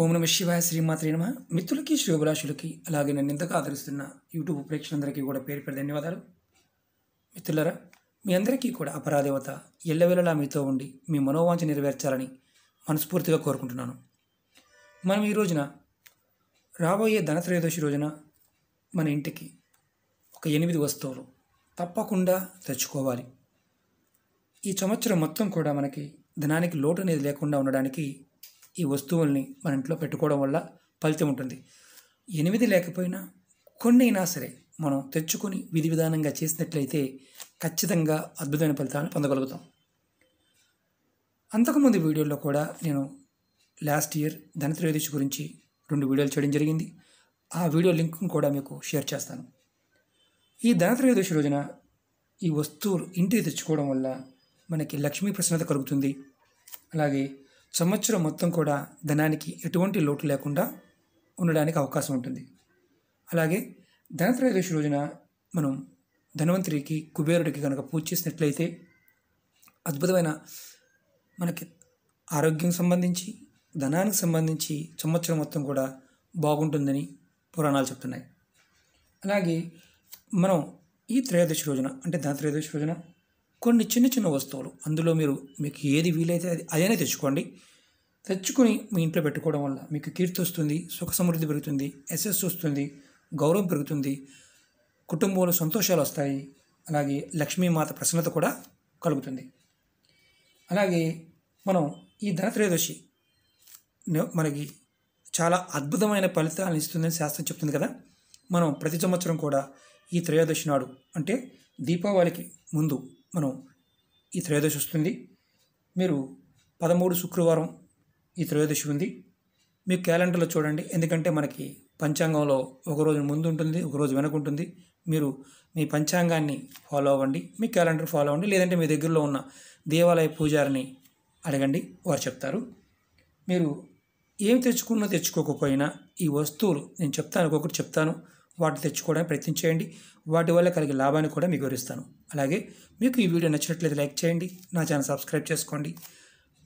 ఓం నమ శివాయ శ్రీమాత్రి నమ మిత్రులకి శుభరాశులకి అలాగే నన్ను ఇంతగా ఆదరిస్తున్న యూట్యూబ్ ప్రేక్షకులందరికీ కూడా పేరు పేరు ధన్యవాదాలు మిత్రులరా మీ అందరికీ కూడా అపరాదేవత ఎల్లవేళలా మీతో ఉండి మీ మనోవాంఛ నెరవేర్చాలని మనస్ఫూర్తిగా కోరుకుంటున్నాను మనం ఈ రోజున రాబోయే ధనత్రయోదశి రోజున మన ఇంటికి ఒక ఎనిమిది వస్తువులు తప్పకుండా తెచ్చుకోవాలి ఈ సంవత్సరం మొత్తం కూడా మనకి ధనానికి లోటు అనేది లేకుండా ఉండడానికి ఈ వస్తువుల్ని మన ఇంట్లో పెట్టుకోవడం వల్ల ఫలితం ఉంటుంది ఎనిమిది లేకపోయినా కొన్నైనా సరే మనం తెచ్చుకొని విధి విధానంగా చేసినట్లయితే ఖచ్చితంగా అద్భుతమైన ఫలితాలను పొందగలుగుతాం అంతకుముందు వీడియోలో కూడా నేను లాస్ట్ ఇయర్ ధనత్రయోదశి గురించి రెండు వీడియోలు చేయడం జరిగింది ఆ వీడియో లింక్ కూడా మీకు షేర్ చేస్తాను ఈ ధనత్రయోదశి రోజున ఈ వస్తువులు ఇంటికి తెచ్చుకోవడం వల్ల మనకి లక్ష్మీ ప్రసన్నత కలుగుతుంది అలాగే సంవత్సరం మొత్తం కూడా ధనానికి ఎటువంటి లోటు లేకుండా ఉండడానికి అవకాశం ఉంటుంది అలాగే ధనత్రయోదశి రోజున మనం ధనవంతుడికి కుబేరుడికి కనుక పూజ చేసినట్లయితే అద్భుతమైన మనకి ఆరోగ్యం సంబంధించి ధనానికి సంబంధించి సంవత్సరం మొత్తం కూడా బాగుంటుందని పురాణాలు చెప్తున్నాయి అలాగే మనం ఈ త్రయోదశి రోజున అంటే ధన త్రయోదశి రోజున కొన్ని చిన్న చిన్న వస్తువులు అందులో మీరు మీకు ఏది వీలైతే అది అదైనా తెచ్చుకోండి తెచ్చుకొని మీ ఇంట్లో పెట్టుకోవడం వల్ల మీకు కీర్తి వస్తుంది సుఖ సమృద్ధి పెరుగుతుంది ఎస్ఎస్ వస్తుంది గౌరవం పెరుగుతుంది కుటుంబంలో సంతోషాలు వస్తాయి అలాగే లక్ష్మీమాత ప్రసన్నత కూడా కలుగుతుంది అలాగే మనం ఈ ధనత్రయోదశి మనకి చాలా అద్భుతమైన ఫలితాలను ఇస్తుందని శాస్త్రం చెప్తుంది కదా మనం ప్రతి సంవత్సరం కూడా ఈ త్రయోదశి నాడు అంటే దీపావళికి ముందు మనం ఈ త్రయోదశి వస్తుంది మీరు పదమూడు శుక్రవారం ఈ త్రయోదశి ఉంది మీ క్యాలెండర్లో చూడండి ఎందుకంటే మనకి పంచాంగంలో ఒకరోజు ముందు ఉంటుంది ఒకరోజు వెనక ఉంటుంది మీరు మీ పంచాంగాన్ని ఫాలో అవ్వండి మీ క్యాలెండర్ ఫాలో అవ్వండి లేదంటే మీ దగ్గరలో ఉన్న దేవాలయ పూజారిని అడగండి వారు చెప్తారు మీరు ఏమి తెచ్చుకున్నా తెచ్చుకోకపోయినా ఈ వస్తువులు నేను చెప్తాను ఒక్కొక్కటి చెప్తాను వాటిని తెచ్చుకోవడానికి ప్రయత్నం చేయండి వాటి వల్ల కలిగే లాభాన్ని కూడా మీకు వివరిస్తాను అలాగే మీకు ఈ వీడియో నచ్చినట్లయితే లైక్ చేయండి నా ఛానల్ సబ్స్క్రైబ్ చేసుకోండి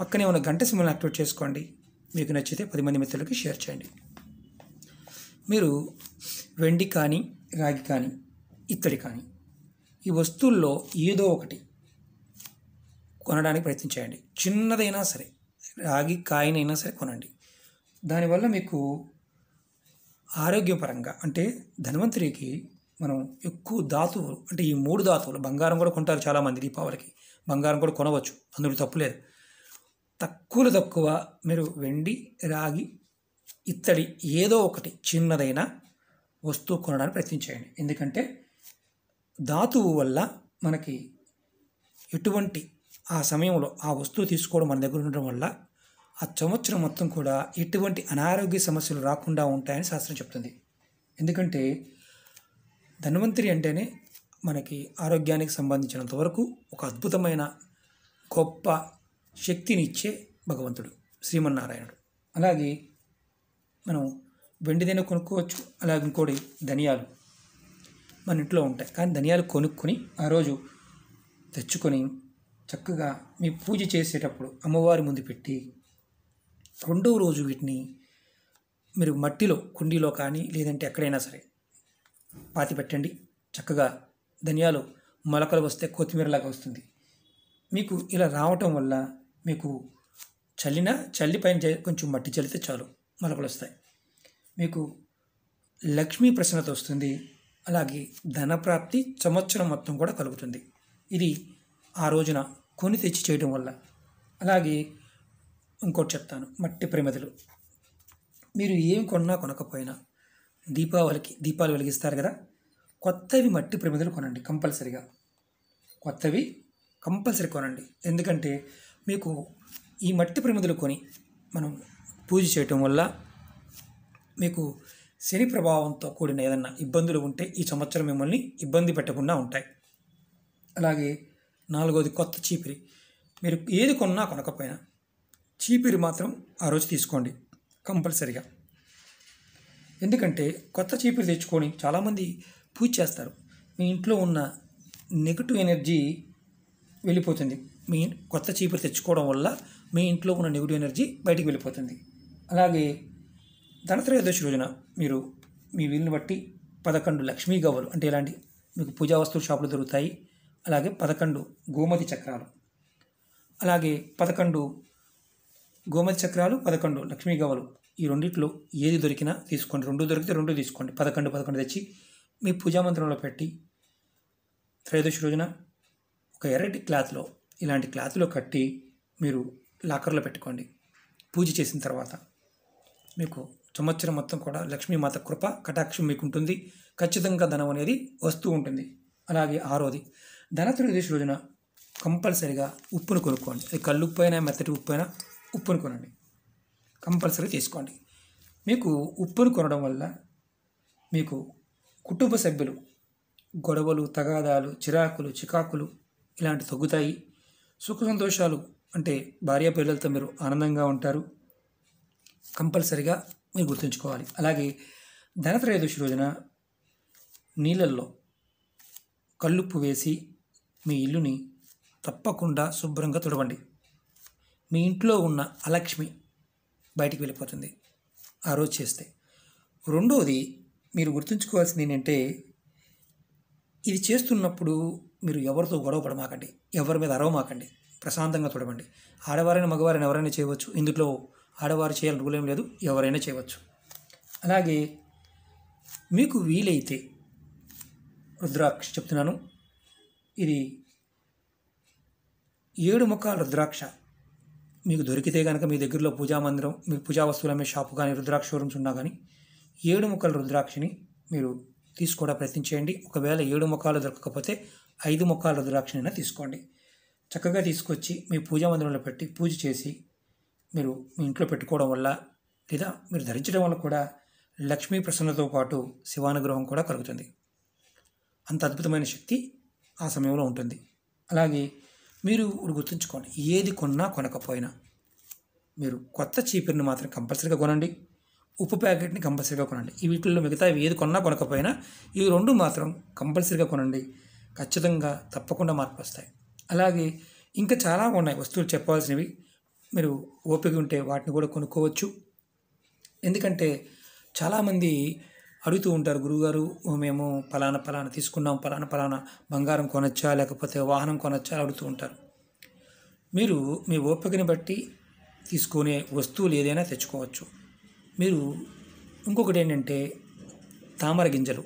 పక్కనే ఉన్న గంట సింబల్ని యాక్టివేట్ చేసుకోండి మీకు నచ్చితే పది మంది మిత్రులకి షేర్ చేయండి మీరు వెండి కానీ రాగి కానీ ఇత్తడి కానీ ఈ వస్తువుల్లో ఏదో ఒకటి కొనడానికి ప్రయత్నం చేయండి చిన్నదైనా సరే రాగి కాయనైనా సరే కొనండి దానివల్ల మీకు ఆరోగ్యపరంగా అంటే ధన్వంతరికి మనం ఎక్కువ ధాతువులు అంటే ఈ మూడు ధాతువులు బంగారం కూడా కొంటారు చాలామంది దీపావళికి బంగారం కూడా కొనవచ్చు అందులో తప్పులేదు తక్కువలో తక్కువ మీరు వెండి రాగి ఇత్తడి ఏదో ఒకటి చిన్నదైన వస్తువు కొనడానికి ప్రయత్నించేయండి ఎందుకంటే ధాతువు వల్ల మనకి ఎటువంటి ఆ సమయంలో ఆ వస్తువు తీసుకోవడం మన దగ్గర ఉండడం వల్ల ఆ సంవత్సరం మొత్తం కూడా ఎటువంటి అనారోగ్య సమస్యలు రాకుండా ఉంటాయని శాస్త్రం చెప్తుంది ఎందుకంటే ధన్వంతరి అంటేనే మనకి ఆరోగ్యానికి సంబంధించినంత వరకు ఒక అద్భుతమైన గొప్ప శక్తినిచ్చే భగవంతుడు శ్రీమన్నారాయణుడు అలాగే మనం వెండిదైన కొనుక్కోవచ్చు అలాగే ఇంకోటి ధనియాలు మన ఇంట్లో ఉంటాయి కానీ ధనియాలు కొనుక్కొని ఆ రోజు తెచ్చుకొని చక్కగా మీ పూజ చేసేటప్పుడు అమ్మవారి ముందు పెట్టి రెండవ రోజు వీటిని మీరు మట్టిలో కుండీలో కానీ లేదంటే ఎక్కడైనా సరే పాతి పెట్టండి చక్కగా ధనియాలు మొలకలు వస్తే కొత్తిమీరలాగా వస్తుంది మీకు ఇలా రావటం వల్ల మీకు చల్లినా పైన కొంచెం మట్టి చల్లితే చాలు మొలకలు వస్తాయి మీకు లక్ష్మీ ప్రసన్నత వస్తుంది అలాగే ధనప్రాప్తి సంవత్సరం మొత్తం కూడా కలుగుతుంది ఇది ఆ రోజున కొని తెచ్చి చేయడం వల్ల అలాగే ఇంకోటి చెప్తాను మట్టి ప్రమిదలు మీరు ఏం కొన్నా కొనకపోయినా దీపావళికి దీపాలు వెలిగిస్తారు కదా కొత్తవి మట్టి ప్రమిదలు కొనండి కంపల్సరిగా కొత్తవి కంపల్సరీ కొనండి ఎందుకంటే మీకు ఈ మట్టి ప్రమిదలు కొని మనం పూజ చేయటం వల్ల మీకు శని ప్రభావంతో కూడిన ఏదన్నా ఇబ్బందులు ఉంటే ఈ సంవత్సరం మిమ్మల్ని ఇబ్బంది పెట్టకుండా ఉంటాయి అలాగే నాలుగోది కొత్త చీపిరి మీరు ఏది కొన్నా కొనకపోయినా చీపిరి మాత్రం ఆ రోజు తీసుకోండి కంపల్సరిగా ఎందుకంటే కొత్త చీపిరి తెచ్చుకొని చాలామంది పూజ చేస్తారు మీ ఇంట్లో ఉన్న నెగిటివ్ ఎనర్జీ వెళ్ళిపోతుంది మీ కొత్త చీపిరి తెచ్చుకోవడం వల్ల మీ ఇంట్లో ఉన్న నెగిటివ్ ఎనర్జీ బయటికి వెళ్ళిపోతుంది అలాగే ధనత్రయోదశి రోజున మీరు మీ వీలుని బట్టి పదకొండు లక్ష్మీ గవ్వలు అంటే ఇలాంటి మీకు పూజా వస్తువులు షాపులు దొరుకుతాయి అలాగే పదకొండు గోమతి చక్రాలు అలాగే పదకొండు గోమతి చక్రాలు పదకొండు లక్ష్మీ గవ్వలు ఈ రెండిట్లో ఏది దొరికినా తీసుకోండి రెండు దొరికితే రెండు తీసుకోండి పదకొండు పదకొండు తెచ్చి మీ పూజా మంత్రంలో పెట్టి త్రయోదశి రోజున ఒక ఎర్రటి క్లాత్లో ఇలాంటి క్లాత్లో కట్టి మీరు లాకర్లో పెట్టుకోండి పూజ చేసిన తర్వాత మీకు సంవత్సరం మొత్తం కూడా లక్ష్మీమాత కృప కటాక్షం మీకు ఉంటుంది ఖచ్చితంగా ధనం అనేది వస్తూ ఉంటుంది అలాగే ఆరోది ధన త్రయోదశి రోజున కంపల్సరిగా ఉప్పును కొనుక్కోండి అది కల్లుప్పు అయినా మెత్తటి ఉప్పు అయినా ఉప్పును కొనండి కంపల్సరీ తీసుకోండి మీకు ఉప్పును కొనడం వల్ల మీకు కుటుంబ సభ్యులు గొడవలు తగాదాలు చిరాకులు చికాకులు ఇలాంటి తగ్గుతాయి సుఖ సంతోషాలు అంటే భార్య పిల్లలతో మీరు ఆనందంగా ఉంటారు కంపల్సరిగా మీరు గుర్తుంచుకోవాలి అలాగే ధనత్రయోదశి రోజున నీళ్ళల్లో కల్లుప్పు వేసి మీ ఇల్లుని తప్పకుండా శుభ్రంగా తుడవండి మీ ఇంట్లో ఉన్న అలక్ష్మి బయటికి వెళ్ళిపోతుంది ఆ రోజు చేస్తే రెండవది మీరు గుర్తుంచుకోవాల్సింది ఏంటంటే ఇది చేస్తున్నప్పుడు మీరు ఎవరితో గొడవ పడమాకండి ఎవరి మీద అరవమాకండి ప్రశాంతంగా చూడమండి ఆడవారైనా మగవారైనా ఎవరైనా చేయవచ్చు ఇందులో ఆడవారు చేయాలని రూల్ ఏం లేదు ఎవరైనా చేయవచ్చు అలాగే మీకు వీలైతే రుద్రాక్ష చెప్తున్నాను ఇది ఏడు ముఖాల రుద్రాక్ష మీకు దొరికితే కనుక మీ దగ్గరలో పూజా మందిరం మీ పూజా వస్తువులు అమ్మే షాపు కానీ రుద్రాక్ష షోరూమ్స్ ఉన్నా కానీ ఏడు ముక్కల రుద్రాక్షిని మీరు తీసుకోవడం చేయండి ఒకవేళ ఏడు ముఖాలు దొరకకపోతే ఐదు ముఖాల అయినా తీసుకోండి చక్కగా తీసుకొచ్చి మీ పూజా మందిరంలో పెట్టి పూజ చేసి మీరు మీ ఇంట్లో పెట్టుకోవడం వల్ల లేదా మీరు ధరించడం వల్ల కూడా లక్ష్మీ ప్రసన్నతో పాటు శివానుగ్రహం కూడా కలుగుతుంది అంత అద్భుతమైన శక్తి ఆ సమయంలో ఉంటుంది అలాగే మీరు ఇప్పుడు గుర్తుంచుకోండి ఏది కొన్నా కొనకపోయినా మీరు కొత్త చీపిరిని మాత్రం కంపల్సరీగా కొనండి ఉప్పు ప్యాకెట్ని కంపల్సరీగా కొనండి ఈ వీటిల్లో మిగతా ఏది కొన్నా కొనకపోయినా ఈ రెండు మాత్రం కంపల్సరీగా కొనండి ఖచ్చితంగా తప్పకుండా మార్పు వస్తాయి అలాగే ఇంకా చాలా ఉన్నాయి వస్తువులు చెప్పవలసినవి మీరు ఓపిక ఉంటే వాటిని కూడా కొనుక్కోవచ్చు ఎందుకంటే చాలామంది అడుగుతూ ఉంటారు గురుగారు మేము పలానా పలానా తీసుకున్నాం పలానా పలానా బంగారం కొనొచ్చా లేకపోతే వాహనం కొనొచ్చా అడుగుతూ ఉంటారు మీరు మీ ఓపికని బట్టి తీసుకునే వస్తువులు ఏదైనా తెచ్చుకోవచ్చు మీరు ఇంకొకటి ఏంటంటే తామర గింజలు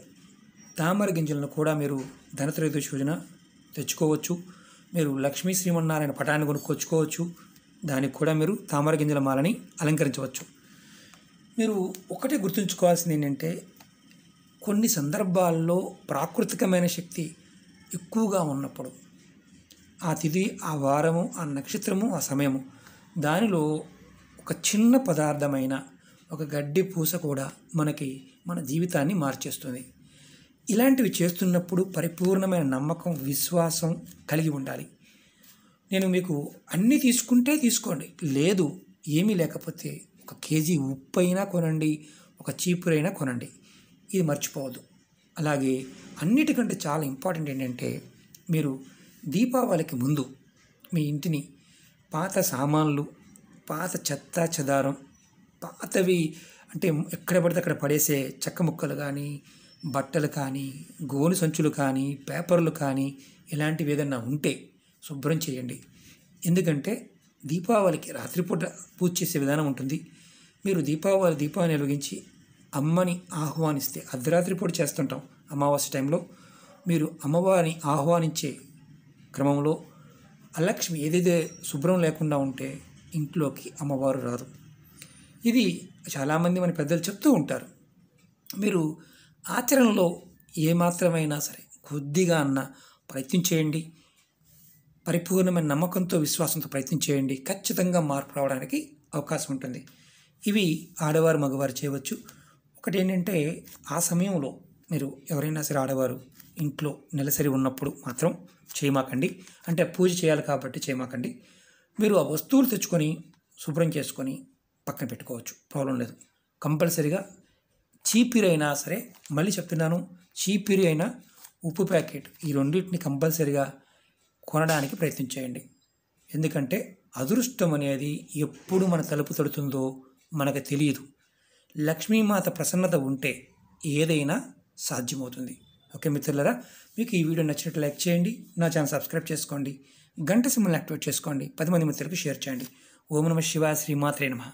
తామర గింజలను కూడా మీరు ధనత్రయోదశి రోజున తెచ్చుకోవచ్చు మీరు లక్ష్మీ శ్రీమన్నారాయణ పటాన్ని కొనుక్కొచ్చుకోవచ్చు దానికి కూడా మీరు తామర గింజల మాలని అలంకరించవచ్చు మీరు ఒకటే గుర్తుంచుకోవాల్సింది ఏంటంటే కొన్ని సందర్భాల్లో ప్రాకృతికమైన శక్తి ఎక్కువగా ఉన్నప్పుడు ఆ తిథి ఆ వారము ఆ నక్షత్రము ఆ సమయము దానిలో ఒక చిన్న పదార్థమైన ఒక గడ్డి పూస కూడా మనకి మన జీవితాన్ని మార్చేస్తుంది ఇలాంటివి చేస్తున్నప్పుడు పరిపూర్ణమైన నమ్మకం విశ్వాసం కలిగి ఉండాలి నేను మీకు అన్నీ తీసుకుంటే తీసుకోండి లేదు ఏమీ లేకపోతే ఒక కేజీ ఉప్పు అయినా కొనండి ఒక చీపురైనా కొనండి ఇది మర్చిపోవద్దు అలాగే అన్నిటికంటే చాలా ఇంపార్టెంట్ ఏంటంటే మీరు దీపావళికి ముందు మీ ఇంటిని పాత సామాన్లు పాత చెత్త చెదారం పాతవి అంటే ఎక్కడ పడితే అక్కడ పడేసే చెక్క ముక్కలు కానీ బట్టలు కానీ గోను సంచులు కానీ పేపర్లు కానీ ఇలాంటివి ఏదన్నా ఉంటే శుభ్రం చేయండి ఎందుకంటే దీపావళికి రాత్రిపూట పూజ చేసే విధానం ఉంటుంది మీరు దీపావళి దీపాన్ని వెలిగించి అమ్మని ఆహ్వానిస్తే అర్ధరాత్రి పూట చేస్తుంటాం అమావాస్య టైంలో మీరు అమ్మవారిని ఆహ్వానించే క్రమంలో లక్ష్మి ఏదైతే శుభ్రం లేకుండా ఉంటే ఇంట్లోకి అమ్మవారు రాదు ఇది చాలామంది మన పెద్దలు చెప్తూ ఉంటారు మీరు ఆచరణలో ఏమాత్రమైనా సరే కొద్దిగా అన్న ప్రయత్నం చేయండి పరిపూర్ణమైన నమ్మకంతో విశ్వాసంతో ప్రయత్నం చేయండి ఖచ్చితంగా మార్పు రావడానికి అవకాశం ఉంటుంది ఇవి ఆడవారు మగవారు చేయవచ్చు ఒకటి ఏంటంటే ఆ సమయంలో మీరు ఎవరైనా సరే ఆడవారు ఇంట్లో నెలసరి ఉన్నప్పుడు మాత్రం చేయమాకండి అంటే పూజ చేయాలి కాబట్టి చేయమాకండి మీరు ఆ వస్తువులు తెచ్చుకొని శుభ్రం చేసుకొని పక్కన పెట్టుకోవచ్చు ప్రాబ్లం లేదు కంపల్సరీగా చీపిరి అయినా సరే మళ్ళీ చెప్తున్నాను చీపిరి అయినా ఉప్పు ప్యాకెట్ ఈ రెండింటిని కంపల్సరీగా కొనడానికి ప్రయత్నం చేయండి ఎందుకంటే అదృష్టం అనేది ఎప్పుడు మన తలుపు తడుతుందో మనకు తెలియదు లక్ష్మీమాత ప్రసన్నత ఉంటే ఏదైనా సాధ్యమవుతుంది ఓకే మిత్రులరా మీకు ఈ వీడియో నచ్చినట్టు లైక్ చేయండి నా ఛానల్ సబ్స్క్రైబ్ చేసుకోండి గంట సింబల్ యాక్టివేట్ చేసుకోండి పది మంది మిత్రులకు షేర్ చేయండి ఓం నమ శివ శ్రీమాత్రే నమ